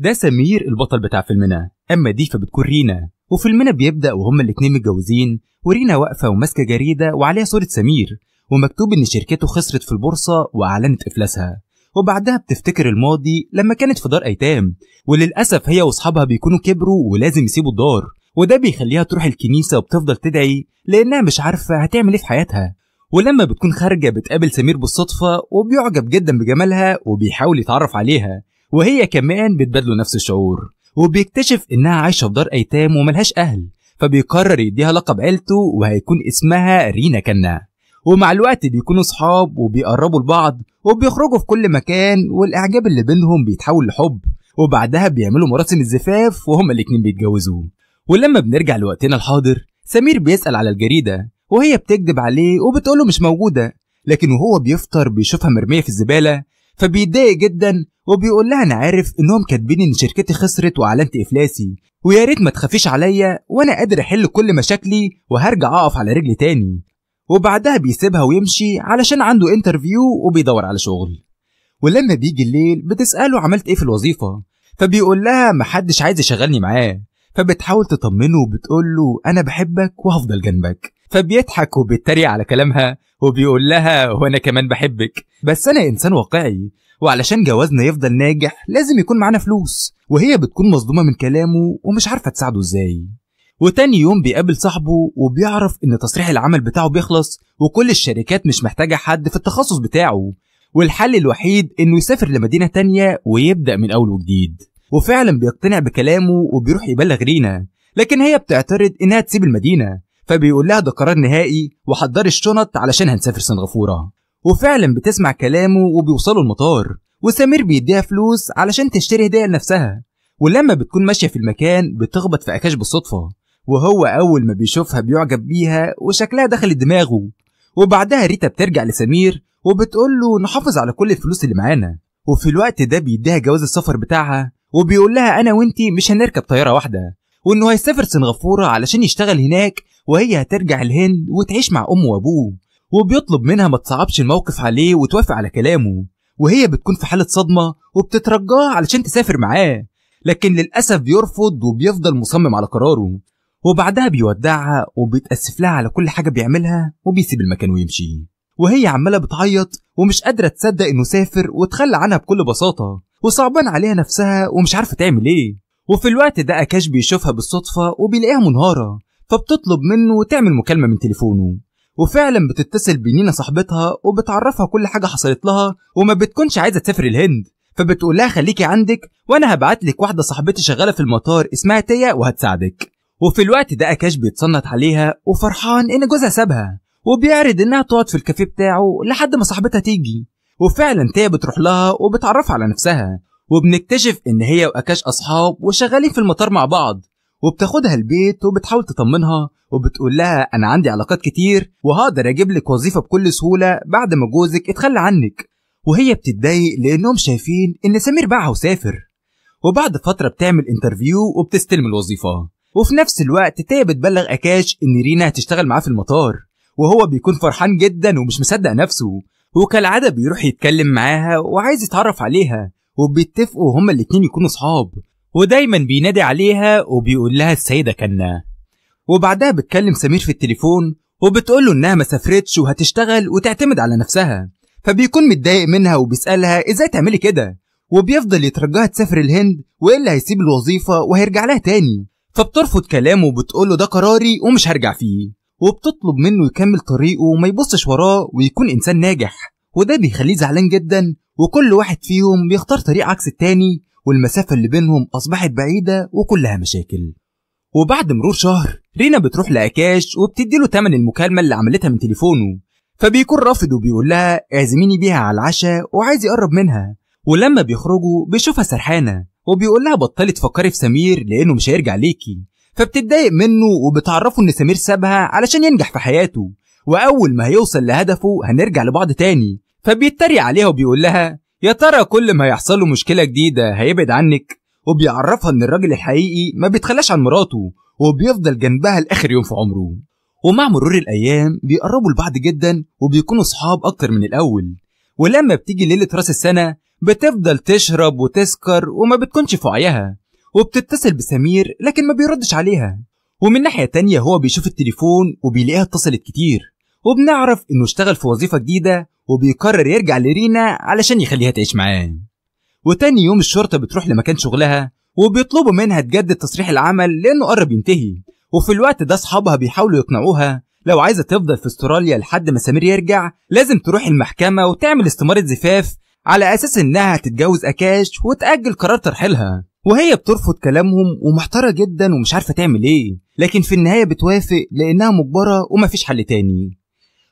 ده سمير البطل بتاع فيلمنا اما دي فبتكون رينا وفيلمنا بيبدا وهما الاتنين متجوزين ورينا واقفه وماسكه جريده وعليها صوره سمير ومكتوب ان شركته خسرت في البورصه واعلنت افلاسها وبعدها بتفتكر الماضي لما كانت في دار ايتام وللاسف هي واصحابها بيكونوا كبروا ولازم يسيبوا الدار وده بيخليها تروح الكنيسه وبتفضل تدعي لانها مش عارفه هتعمل ايه في حياتها ولما بتكون خارجة بتقابل سمير بالصدفة وبيعجب جدا بجمالها وبيحاول يتعرف عليها وهي كمان بتبادله نفس الشعور وبيكتشف إنها عايشة في دار أيتام وملهاش أهل فبيقرر يديها لقب عيلته وهيكون اسمها رينا كنا ومع الوقت بيكونوا صحاب وبيقربوا لبعض وبيخرجوا في كل مكان والإعجاب اللي بينهم بيتحول لحب وبعدها بيعملوا مراسم الزفاف وهما الاتنين بيتجوزوا ولما بنرجع لوقتنا الحاضر سمير بيسأل على الجريدة وهي بتكذب عليه وبتقوله مش موجودة لكن وهو بيفطر بيشوفها مرمية في الزبالة فبيتضايق جدا وبيقول لها انا عارف انهم كاتبين ان شركتي خسرت واعلنت افلاسي ويا ريت ما تخافيش عليا وانا قادر احل كل مشاكلي وهرجع اقف على رجلي تاني وبعدها بيسيبها ويمشي علشان عنده انترفيو وبيدور على شغل ولما بيجي الليل بتسأله عملت ايه في الوظيفة فبيقول لها محدش عايز يشغلني معاه فبتحاول تطمنه وبتقول له انا بحبك وهفضل جنبك فبيضحك وبيتريق على كلامها وبيقول لها وانا كمان بحبك بس انا انسان واقعي وعلشان جوازنا يفضل ناجح لازم يكون معانا فلوس وهي بتكون مصدومه من كلامه ومش عارفه تساعده ازاي وتاني يوم بيقابل صاحبه وبيعرف ان تصريح العمل بتاعه بيخلص وكل الشركات مش محتاجه حد في التخصص بتاعه والحل الوحيد انه يسافر لمدينه تانية ويبدا من اول وجديد وفعلا بيقتنع بكلامه وبيروح يبلغ رينا لكن هي بتعترض انها تسيب المدينه فبيقول لها ده قرار نهائي وحضري الشنط علشان هنسافر سنغافوره وفعلا بتسمع كلامه وبيوصلوا المطار وسمير بيديها فلوس علشان تشتري هديه لنفسها ولما بتكون ماشيه في المكان بتخبط في اكاش بالصدفه وهو اول ما بيشوفها بيعجب بيها وشكلها دخل دماغه وبعدها ريتا بترجع لسمير وبتقول له نحافظ على كل الفلوس اللي معانا وفي الوقت ده بيديها جواز السفر بتاعها وبيقول لها انا وانتي مش هنركب طياره واحده وانه هيسافر سنغافوره علشان يشتغل هناك وهي هترجع الهند وتعيش مع امه وابوه وبيطلب منها ما تصعبش الموقف عليه وتوافق على كلامه وهي بتكون في حالة صدمة وبتترجاه علشان تسافر معاه لكن للأسف بيرفض وبيفضل مصمم على قراره وبعدها بيودعها وبيتأسف لها على كل حاجة بيعملها وبيسيب المكان ويمشي وهي عمالة بتعيط ومش قادرة تصدق إنه سافر وتخلى عنها بكل بساطة وصعبان عليها نفسها ومش عارفة تعمل إيه وفي الوقت ده أكاش بيشوفها بالصدفة وبيلاقيها منهارة فبتطلب منه تعمل مكالمة من تليفونه وفعلا بتتصل بنينا صاحبتها وبتعرفها كل حاجة حصلت لها وما بتكونش عايزة تسافر الهند فبتقول لها خليكي عندك وانا هبعت لك واحده صاحبتي شغاله في المطار اسمها تيا وهتساعدك وفي الوقت ده اكاش بيتصنت عليها وفرحان ان جوزها سابها وبيعرض انها تقعد في الكافيه بتاعه لحد ما صاحبتها تيجي وفعلا تيا بتروح لها وبتعرفها على نفسها وبنكتشف إن هي وأكاش أصحاب وشغالين في المطار مع بعض وبتاخدها البيت وبتحاول تطمنها وبتقول لها أنا عندي علاقات كتير وهقدر أجيب لك وظيفة بكل سهولة بعد ما جوزك اتخلى عنك وهي بتتضايق لأنهم شايفين إن سمير باعها وسافر وبعد فترة بتعمل انترفيو وبتستلم الوظيفة وفي نفس الوقت تايه بتبلغ أكاش إن رينا هتشتغل معاه في المطار وهو بيكون فرحان جدا ومش مصدق نفسه وكالعادة بيروح يتكلم معاها وعايز يتعرف عليها وبيتفقوا هما الاتنين يكونوا صحاب ودايما بينادي عليها وبيقول لها السيدة كنا وبعدها بتكلم سمير في التليفون وبتقول له انها ما سافرتش وهتشتغل وتعتمد على نفسها فبيكون متضايق منها وبيسألها ازاي تعملي كده وبيفضل يترجاها تسافر الهند والا هيسيب الوظيفة وهيرجع لها تاني فبترفض كلامه وبتقول له ده قراري ومش هرجع فيه وبتطلب منه يكمل طريقه وما يبصش وراه ويكون انسان ناجح وده بيخليه زعلان جدا وكل واحد فيهم بيختار طريق عكس التاني والمسافة اللي بينهم أصبحت بعيدة وكلها مشاكل وبعد مرور شهر رينا بتروح لأكاش وبتديله تمن المكالمة اللي عملتها من تليفونه فبيكون رافض وبيقول لها اعزميني بيها على العشاء وعايز يقرب منها ولما بيخرجوا بيشوفها سرحانة وبيقول لها بطلي تفكري في سمير لأنه مش هيرجع ليكي فبتتضايق منه وبتعرفه إن سمير سابها علشان ينجح في حياته وأول ما هيوصل لهدفه هنرجع لبعض تاني فبيتريق عليها وبيقول لها يا ترى كل ما يحصل له مشكله جديده هيبعد عنك وبيعرفها ان الراجل الحقيقي ما بيتخلاش عن مراته وبيفضل جنبها لاخر يوم في عمره ومع مرور الايام بيقربوا لبعض جدا وبيكونوا صحاب اكتر من الاول ولما بتيجي ليله راس السنه بتفضل تشرب وتسكر وما بتكونش في وعيها وبتتصل بسمير لكن ما بيردش عليها ومن ناحية تانية هو بيشوف التليفون وبيلاقيها اتصلت كتير وبنعرف انه اشتغل في وظيفة جديدة وبيقرر يرجع لرينا علشان يخليها تعيش معاه وتاني يوم الشرطة بتروح لمكان شغلها وبيطلبوا منها تجدد تصريح العمل لأنه قرب ينتهي وفي الوقت ده أصحابها بيحاولوا يقنعوها لو عايزة تفضل في استراليا لحد ما سمير يرجع لازم تروح المحكمة وتعمل استمارة زفاف على أساس إنها تتجوز أكاش وتأجل قرار ترحيلها وهي بترفض كلامهم ومحتارة جدا ومش عارفة تعمل إيه لكن في النهاية بتوافق لأنها مجبرة ومفيش حل تاني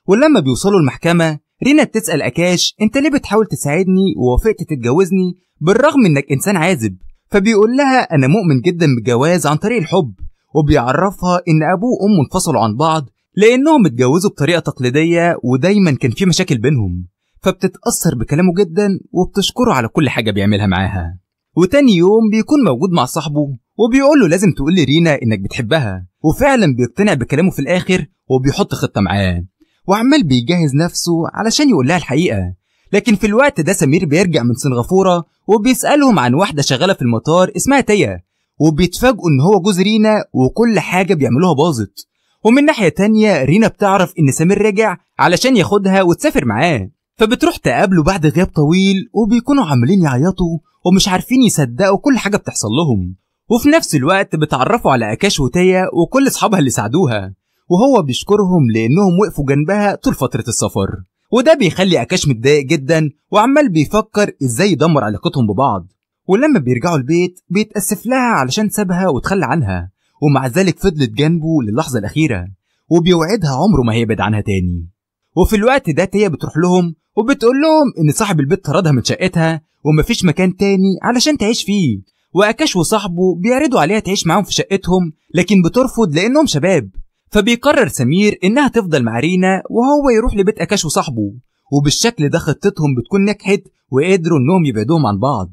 ولما بيوصلوا المحكمة رينا بتسأل أكاش أنت ليه بتحاول تساعدني ووافقت تتجوزني بالرغم إنك إنسان عازب فبيقول لها أنا مؤمن جدا بالجواز عن طريق الحب وبيعرفها إن أبوه وأمه انفصلوا عن بعض لأنهم اتجوزوا بطريقة تقليدية ودايما كان في مشاكل بينهم فبتتأثر بكلامه جدا وبتشكره على كل حاجة بيعملها معاها وتاني يوم بيكون موجود مع صاحبه وبيقول له لازم تقول لرينا إنك بتحبها وفعلا بيقتنع بكلامه في الآخر وبيحط خطة معاه وعمال بيجهز نفسه علشان يقول لها الحقيقة لكن في الوقت ده سمير بيرجع من سنغافورة وبيسألهم عن واحدة شغالة في المطار اسمها تيا وبيتفاجئوا ان هو جوز رينا وكل حاجة بيعملوها باظت ومن ناحية تانية رينا بتعرف ان سمير رجع علشان ياخدها وتسافر معاه فبتروح تقابله بعد غياب طويل وبيكونوا عمالين يعيطوا ومش عارفين يصدقوا كل حاجة بتحصل لهم وفي نفس الوقت بتعرفوا على أكاش وتيا وكل أصحابها اللي ساعدوها وهو بيشكرهم لأنهم وقفوا جنبها طول فترة السفر وده بيخلي أكاش متضايق جدا وعمال بيفكر إزاي يدمر علاقتهم ببعض ولما بيرجعوا البيت بيتأسف لها علشان سابها وتخلى عنها ومع ذلك فضلت جنبه للحظة الأخيرة وبيوعدها عمره ما هيبعد عنها تاني وفي الوقت ده هي بتروح لهم وبتقول لهم إن صاحب البيت طردها من شقتها ومفيش مكان تاني علشان تعيش فيه وأكاش وصاحبه بيعرضوا عليها تعيش معاهم في شقتهم لكن بترفض لأنهم شباب فبيقرر سمير إنها تفضل مع رينا وهو يروح لبيت أكاش وصاحبه وبالشكل ده خطتهم بتكون نجحت وقدروا إنهم يبعدوهم عن بعض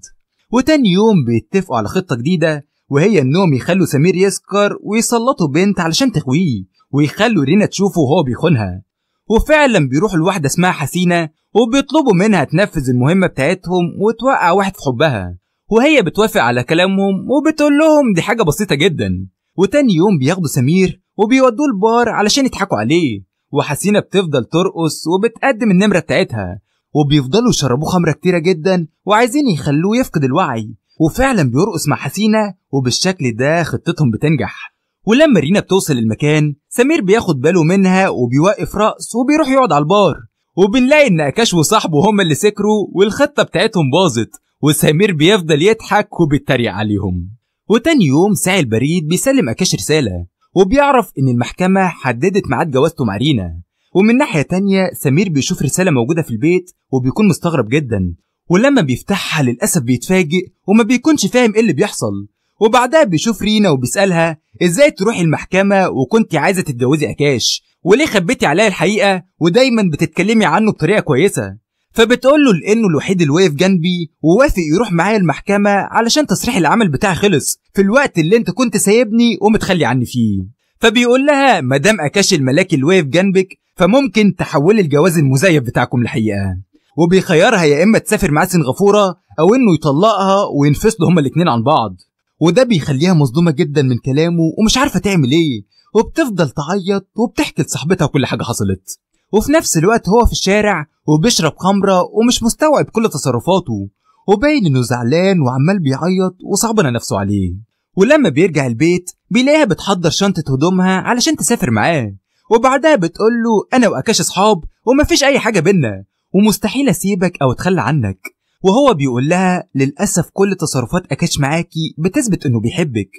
وتاني يوم بيتفقوا على خطة جديدة وهي إنهم يخلوا سمير يسكر ويسلطوا بنت علشان تخويه ويخلوا رينا تشوفه وهو بيخونها وفعلا بيروحوا لواحدة اسمها حسينة وبيطلبوا منها تنفذ المهمة بتاعتهم وتوقع واحد في حبها وهي بتوافق على كلامهم وبتقول لهم دي حاجة بسيطة جدا وتاني يوم بياخدوا سمير وبيودوه البار علشان يضحكوا عليه وحسينة بتفضل ترقص وبتقدم النمرة بتاعتها وبيفضلوا يشربوا خمرة كتيرة جدا وعايزين يخلوه يفقد الوعي وفعلا بيرقص مع حسينة وبالشكل ده خطتهم بتنجح ولما رينا بتوصل المكان سمير بياخد باله منها وبيوقف رقص وبيروح يقعد على البار وبنلاقي ان اكاش وصاحبه هما اللي سكروا والخطه بتاعتهم باظت وسمير بيفضل يضحك وبيتريق عليهم وتاني يوم ساعي البريد بيسلم اكاش رساله وبيعرف إن المحكمة حددت ميعاد جوازته مع رينا ومن ناحية تانية سمير بيشوف رسالة موجودة في البيت وبيكون مستغرب جدا ولما بيفتحها للأسف بيتفاجئ وما بيكونش فاهم إيه اللي بيحصل وبعدها بيشوف رينا وبيسألها إزاي تروحي المحكمة وكنت عايزة تتجوزي أكاش وليه خبيتي عليا الحقيقة ودايما بتتكلمي عنه بطريقة كويسة فبتقول له لانه الوحيد اللي واقف جنبي ووافق يروح معايا المحكمه علشان تصريح العمل بتاعي خلص في الوقت اللي انت كنت سايبني ومتخلي عني فيه فبيقول لها مدام اكاشي الملاكي اللي واقف جنبك فممكن تحولي الجواز المزيف بتاعكم لحقيقه وبيخيرها يا اما تسافر معاه سنغافوره او انه يطلقها وينفصلوا هما الاتنين عن بعض وده بيخليها مصدومه جدا من كلامه ومش عارفه تعمل ايه وبتفضل تعيط وبتحكي لصاحبتها كل حاجه حصلت وفي نفس الوقت هو في الشارع وبيشرب خمرة ومش مستوعب كل تصرفاته وباين انه زعلان وعمال بيعيط وصعبنا نفسه عليه ولما بيرجع البيت بيلاقيها بتحضر شنطة هدومها علشان تسافر معاه وبعدها بتقول له انا واكاش اصحاب ومفيش اي حاجة بينا ومستحيل اسيبك او اتخلى عنك وهو بيقول لها للاسف كل تصرفات اكاش معاكي بتثبت انه بيحبك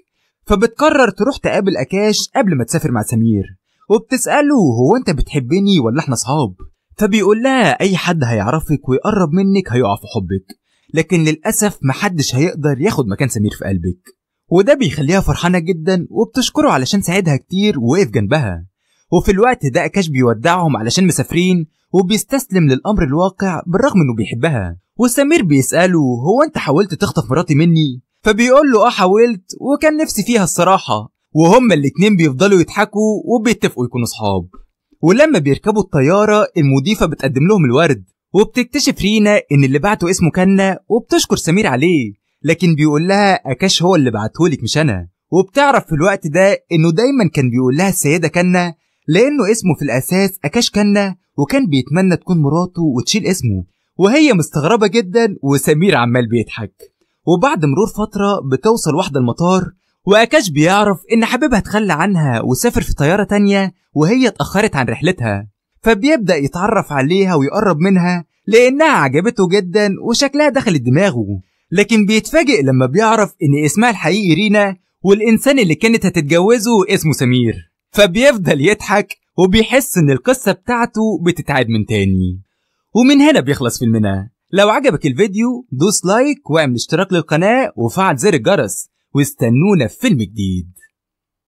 فبتقرر تروح تقابل اكاش قبل ما تسافر مع سمير وبتسأله هو أنت بتحبني ولا إحنا صحاب؟ فبيقول لها أي حد هيعرفك ويقرب منك هيقع في حبك لكن للأسف محدش هيقدر ياخد مكان سمير في قلبك وده بيخليها فرحانة جدا وبتشكره علشان ساعدها كتير ووقف جنبها وفي الوقت ده أكاش بيودعهم علشان مسافرين وبيستسلم للأمر الواقع بالرغم إنه بيحبها وسمير بيسأله هو أنت حاولت تخطف مراتي مني؟ فبيقول له اه حاولت وكان نفسي فيها الصراحة وهما الاتنين بيفضلوا يضحكوا وبيتفقوا يكونوا صحاب ولما بيركبوا الطيارة المضيفة بتقدم لهم الورد وبتكتشف رينا إن اللي بعته اسمه كنا وبتشكر سمير عليه لكن بيقول لها أكاش هو اللي بعتهولك مش أنا وبتعرف في الوقت ده إنه دايما كان بيقول لها السيدة كنا لأنه اسمه في الأساس أكاش كنا وكان بيتمنى تكون مراته وتشيل اسمه وهي مستغربة جدا وسمير عمال بيضحك وبعد مرور فترة بتوصل واحدة المطار وأكاش بيعرف إن حبيبها تخلى عنها وسافر في طيارة تانية وهي اتأخرت عن رحلتها فبيبدأ يتعرف عليها ويقرب منها لأنها عجبته جدا وشكلها دخلت دماغه لكن بيتفاجئ لما بيعرف إن اسمها الحقيقي رينا والإنسان اللي كانت هتتجوزه اسمه سمير فبيفضل يضحك وبيحس إن القصة بتاعته بتتعاد من تاني ومن هنا بيخلص فيلمنا لو عجبك الفيديو دوس لايك واعمل اشتراك للقناة وفعل زر الجرس واستنونا في فيلم جديد